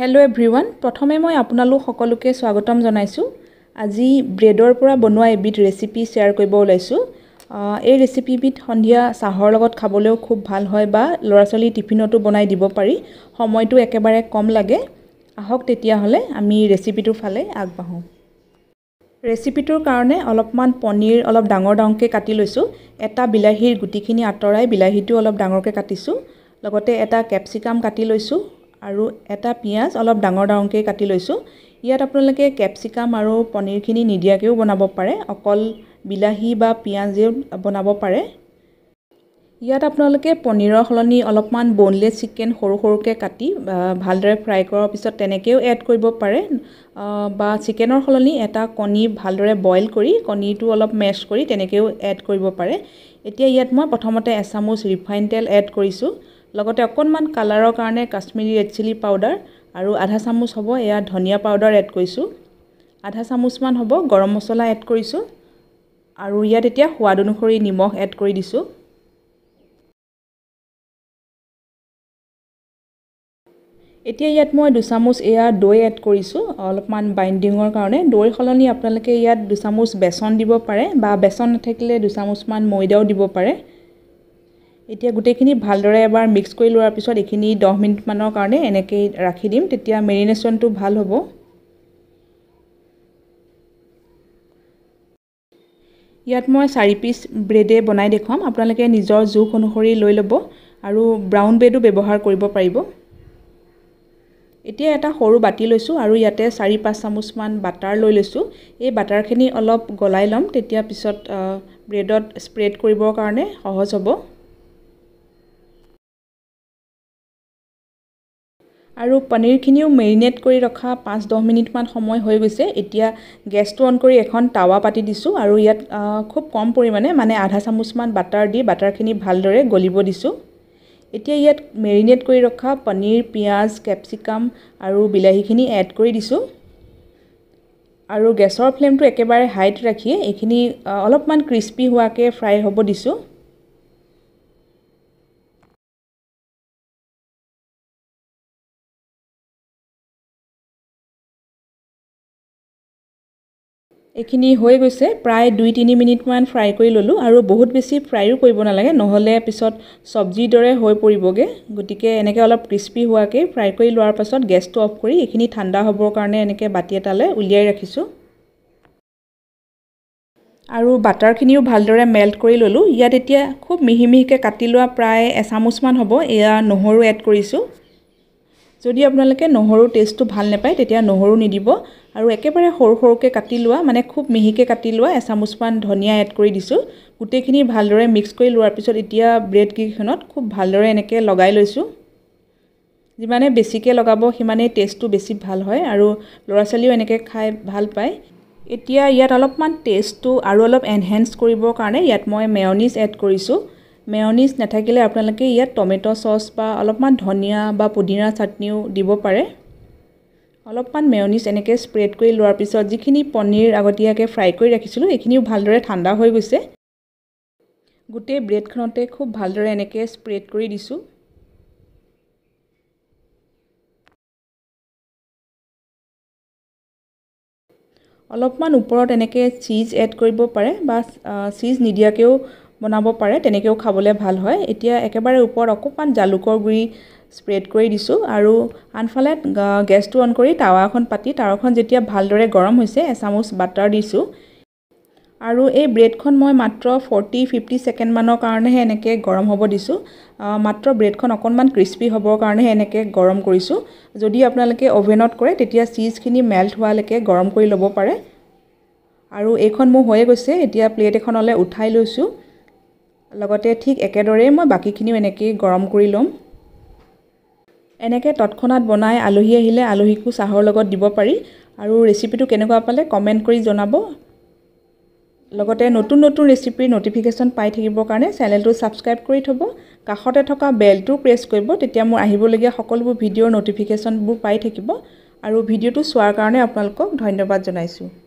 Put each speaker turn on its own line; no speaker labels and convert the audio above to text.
hello' everyone প্ৰথমে মই আপোনালোক সকলোকে স্বাগতম জনাইছোঁ আজি ব্ৰেডৰ পৰা বনোৱা এবিধ ৰেচিপি শ্বেয়াৰ কৰিব ওলাইছোঁ এই ৰেচিপিবিধ সন্ধিয়া চাহৰ লগত খাবলৈও খুব ভাল হয় বা ল'ৰা ছোৱালী টিফিনতো বনাই দিব পাৰি সময়টো একেবাৰে কম লাগে আহক তেতিয়াহ'লে আমি ৰেচিপিটোৰ ফালে আগবাঢ়োঁ ৰেচিপিটোৰ কাৰণে অলপমান পনীৰ অলপ ডাঙৰ ডাঙৰকৈ কাটি লৈছোঁ এটা বিলাহীৰ গুটিখিনি আঁতৰাই বিলাহীটো অলপ ডাঙৰকৈ কাটিছোঁ লগতে এটা কেপচিকাম কাটি লৈছোঁ আৰু এটা পিঁয়াজ অলপ ডাঙৰ ডাঙৰকৈ কাটি লৈছোঁ ইয়াত আপোনালোকে কেপচিকাম আৰু পনীৰখিনি নিদিয়াকৈও বনাব পাৰে অকল বিলাহী বা পিঁয়াজেও বনাব পাৰে ইয়াত আপোনালোকে পনীৰৰ সলনি অলপমান বনলেছ চিকেন সৰু সৰুকৈ কাটি ভালদৰে ফ্ৰাই কৰাৰ পিছত তেনেকৈও এড কৰিব পাৰে বা চিকেনৰ সলনি এটা কণী ভালদৰে বইল কৰি কণীটো অলপ মেচ কৰি তেনেকৈও এড কৰিব পাৰে এতিয়া ইয়াত মই প্ৰথমতে এচামুচ ৰিফাইন তেল এড কৰিছোঁ লগতে অকণমান কালাৰৰ কাৰণে কাশ্মীৰী ৰেড চিলি পাউডাৰ আৰু আধা চামুচ হ'ব এয়া ধনিয়া পাউডাৰ এড কৰিছোঁ আধা চামুচমান হ'ব গৰম মছলা এড কৰিছোঁ আৰু ইয়াত এতিয়া সোৱাদ অনুসৰি নিমখ এড কৰি দিছোঁ এতিয়া ইয়াত মই দুচামুচ এয়া দৈ এড কৰিছোঁ অলপমান বাইণ্ডিঙৰ কাৰণে দৈৰ সলনি আপোনালোকে ইয়াত দুচামুচ বেচন দিব পাৰে বা বেচন নাথাকিলে দুচামুচমান ময়দাও দিব পাৰে এতিয়া গোটেইখিনি ভালদৰে এবাৰ মিক্স কৰি লোৱাৰ পিছত এইখিনি দহ মিনিটমানৰ কাৰণে এনেকেই ৰাখি দিম তেতিয়া মেৰিনেশ্যনটো ভাল হ'ব ইয়াত মই চাৰি পিচ ব্ৰেডে বনাই দেখুৱাম আপোনালোকে নিজৰ জোখ অনুসৰি লৈ ল'ব আৰু ব্ৰাউন ব্ৰেডো ব্যৱহাৰ কৰিব পাৰিব এতিয়া এটা সৰু বাতি লৈছোঁ আৰু ইয়াতে চাৰি পাঁচ চামুচমান বাটাৰ লৈ লৈছোঁ এই বাটাৰখিনি অলপ গলাই ল'ম তেতিয়া পিছত ব্ৰেডত স্প্ৰেড কৰিবৰ কাৰণে সহজ হ'ব আৰু পনীৰখিনিও মেৰিনেট কৰি ৰখা পাঁচ দহ মিনিটমান সময় হৈ গৈছে এতিয়া গেছটো অন কৰি এখন টাৱা পাতি দিছোঁ আৰু ইয়াত খুব কম পৰিমাণে মানে আধা চামুচমান বাটাৰ দি বাটাৰখিনি ভালদৰে গলিব দিছোঁ এতিয়া ইয়াত মেৰিনেট কৰি ৰখা পনীৰ পিঁয়াজ কেপচিকাম আৰু বিলাহীখিনি এড কৰি দিছোঁ আৰু গেছৰ ফ্লেমটো একেবাৰে হাইত ৰাখি এইখিনি অলপমান ক্ৰিস্পি হোৱাকৈ ফ্ৰাই হ'ব দিছোঁ এইখিনি হৈ গৈছে প্ৰায় দুই তিনি মিনিটমান ফ্ৰাই কৰি ল'লোঁ আৰু বহুত বেছি ফ্ৰাইও কৰিব নালাগে নহ'লে পিছত চব্জিৰ দৰে হৈ পৰিবগৈ গতিকে এনেকৈ অলপ ক্ৰিস্পি হোৱাকৈ ফ্ৰাই কৰি লোৱাৰ পাছত গেছটো অফ কৰি এইখিনি ঠাণ্ডা হ'বৰ কাৰণে এনেকৈ বাতি এটালৈ উলিয়াই ৰাখিছোঁ আৰু বাটাৰখিনিও ভালদৰে মেল্ট কৰি ল'লোঁ ইয়াত এতিয়া খুব মিহি মিহিকৈ কাটি লোৱা প্ৰায় এচামুচমান হ'ব এয়া নহৰু এড কৰিছোঁ যদি আপোনালোকে নহৰু টেষ্টটো ভাল নাপায় তেতিয়া নহৰু নিদিব আৰু একেবাৰে সৰু সৰুকৈ কাটি লোৱা মানে খুব মিহিকৈ কাটি লোৱা এচামুচমান ধনিয়া এড কৰি দিছোঁ গোটেইখিনি ভালদৰে মিক্স কৰি লোৱাৰ পিছত এতিয়া ব্ৰেড কেইখনত খুব ভালদৰে এনেকৈ লগাই লৈছোঁ যিমানে বেছিকৈ লগাব সিমানেই টেষ্টটো বেছি ভাল হয় আৰু ল'ৰা ছোৱালীয়েও এনেকৈ খাই ভাল পায় এতিয়া ইয়াত অলপমান টেষ্টটো আৰু অলপ এনহেঞ্চ কৰিবৰ কাৰণে ইয়াত মই মেয়নিজ এড কৰিছোঁ মেয়নিজ নাথাকিলে আপোনালোকে ইয়াত টমেট' চচ বা অলপমান ধনিয়া বা পুদিনা চাটনিও দিব পাৰে অলপমান মেয়নিজ এনেকৈ স্প্ৰেড কৰি লোৱাৰ পিছত যিখিনি পনীৰ আগতীয়াকৈ ফ্ৰাই কৰি ৰাখিছিলোঁ এইখিনিও ভালদৰে ঠাণ্ডা হৈ গৈছে গোটেই ব্ৰেডখনতে খুব ভালদৰে এনেকৈ স্প্ৰেড কৰি দিছোঁ
অলপমান ওপৰত এনেকৈ
চিজ এড কৰিব পাৰে বা চিজ নিদিয়াকৈও বনাব পাৰে তেনেকৈও খাবলৈ ভাল হয় এতিয়া একেবাৰে ওপৰত অকণমান জালুকৰ গুড়ি স্প্ৰেড কৰি দিছোঁ আৰু আনফালে গেছটো অন কৰি টাৱাখন পাতি টাৱাখন যেতিয়া ভালদৰে গৰম হৈছে এচামুচ বাটাৰ দিছোঁ আৰু এই ব্ৰেডখন মই মাত্ৰ ফৰ্টি ফিফটি ছেকেণ্ডমানৰ কাৰণেহে এনেকৈ গৰম হ'ব দিছোঁ মাত্ৰ ব্ৰেডখন অকণমান ক্ৰিস্পি হ'বৰ কাৰণেহে এনেকৈ গৰম কৰিছোঁ যদি আপোনালোকে অ'ভেনত কৰে তেতিয়া চিজখিনি মেল্ট হোৱালৈকে গৰম কৰি ল'ব পাৰে আৰু এইখন মোৰ হৈয়ে গৈছে এতিয়া প্লেট এখনলৈ উঠাই লৈছোঁ লগতে ঠিক একেদৰেই মই বাকীখিনিও এনেকেই গৰম কৰি ল'ম এনেকৈ তৎক্ষণাত বনাই আলহী আহিলে আলহীকো চাহৰ লগত দিব পাৰি আৰু ৰেচিপিটো কেনেকুৱা পালে কমেণ্ট কৰি জনাব লগতে নতুন নতুন ৰেচিপিৰ ন'টিফিকেশ্যন পাই থাকিবৰ কাৰণে চেনেলটো ছাবস্ক্ৰাইব কৰি থ'ব কাষতে থকা বেলটো প্ৰেছ কৰিব তেতিয়া মোৰ আহিবলগীয়া সকলোবোৰ ভিডিঅ'ৰ ন'টিফিকেশ্যনবোৰ পাই থাকিব আৰু ভিডিঅ'টো চোৱাৰ কাৰণে আপোনালোকক ধন্যবাদ জনাইছোঁ